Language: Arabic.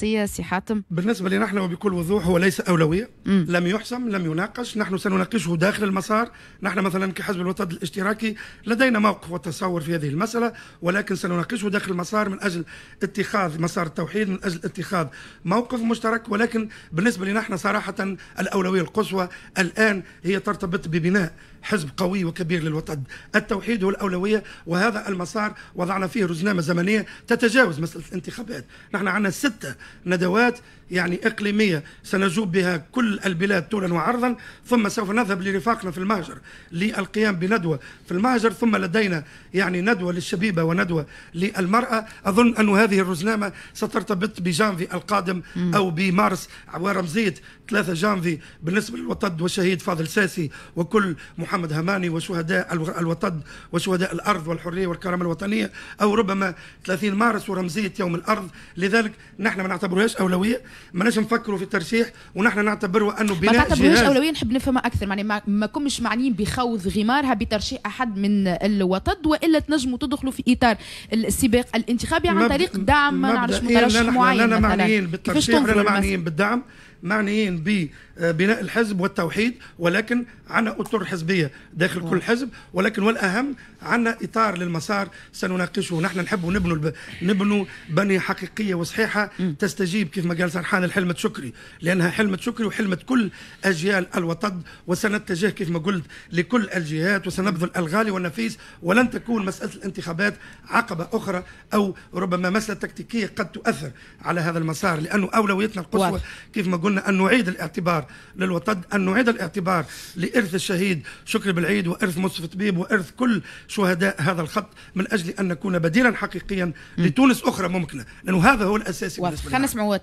سي حاتم بالنسبة لنحن نحن وبكل وضوح هو ليس أولوية مم. لم يحسم لم يناقش نحن سنناقشه داخل المسار نحن مثلا كحزب الوطن الاشتراكي لدينا موقف وتصور في هذه المسألة ولكن سنناقشه داخل المسار من أجل اتخاذ مسار التوحيد من أجل اتخاذ موقف مشترك ولكن بالنسبة لنحن نحن صراحة الأولوية القصوى الآن هي ترتبط ببناء حزب قوي وكبير للوطن التوحيد هو الأولوية وهذا المسار وضعنا فيه رزنامة زمنية تتجاوز مسألة الانتخابات نحن عندنا ستة ندوات يعني إقليمية سنجوب بها كل البلاد طولا وعرضا ثم سوف نذهب لرفاقنا في المهجر للقيام بندوة في المهجر ثم لدينا يعني ندوة للشبيبة وندوة للمرأة أظن أن هذه الرزنامة سترتبط بجانفي القادم أو بمارس ورمزية 3 جانفي بالنسبة للوطد والشهيد فاضل ساسي وكل محمد هماني وشهداء الوطد وشهداء الأرض والحرية والكرامة الوطنية أو ربما 30 مارس ورمزية يوم الأرض لذلك نحن من نعتبروهاش اولويه ماناش نفكروا في الترشيح ونحن نعتبروا انه بناء ما تعتبروهاش اولويه نحب نفهمها اكثر يعني ما, ما كمش معنيين بخوض غمارها بترشيح احد من الوطد والا تنجموا تدخلوا في اطار السباق الانتخابي عن طريق دعم ما نعرفش مترشح معين لا معنيين بالترشيح ولا معنيين بالدعم معنيين إيه ببناء الحزب والتوحيد ولكن عنا اطر حزبيه داخل كل حزب ولكن والاهم عنا اطار للمسار سنناقشه نحن نحب نبنوا نبنوا بنيه حقيقيه وصحيحه تستجيب كيف ما قال سرحان الحلمة شكري لانها حلمة شكري وحلمة كل اجيال الوطد وسنتجه كيف ما قلت لكل الجهات وسنبذل الغالي والنفيس ولن تكون مساله الانتخابات عقبه اخرى او ربما مساله تكتيكيه قد تؤثر على هذا المسار لانه اولويتنا القصوى كيف ما قلنا قلنا أن نعيد الاعتبار للوطد أن نعيد الاعتبار لإرث الشهيد شكري بالعيد وإرث مصطفى طبيب وإرث كل شهداء هذا الخط من أجل أن نكون بديلا حقيقيا لتونس أخرى ممكنة لأنه هذا هو الأساسي بالنسبة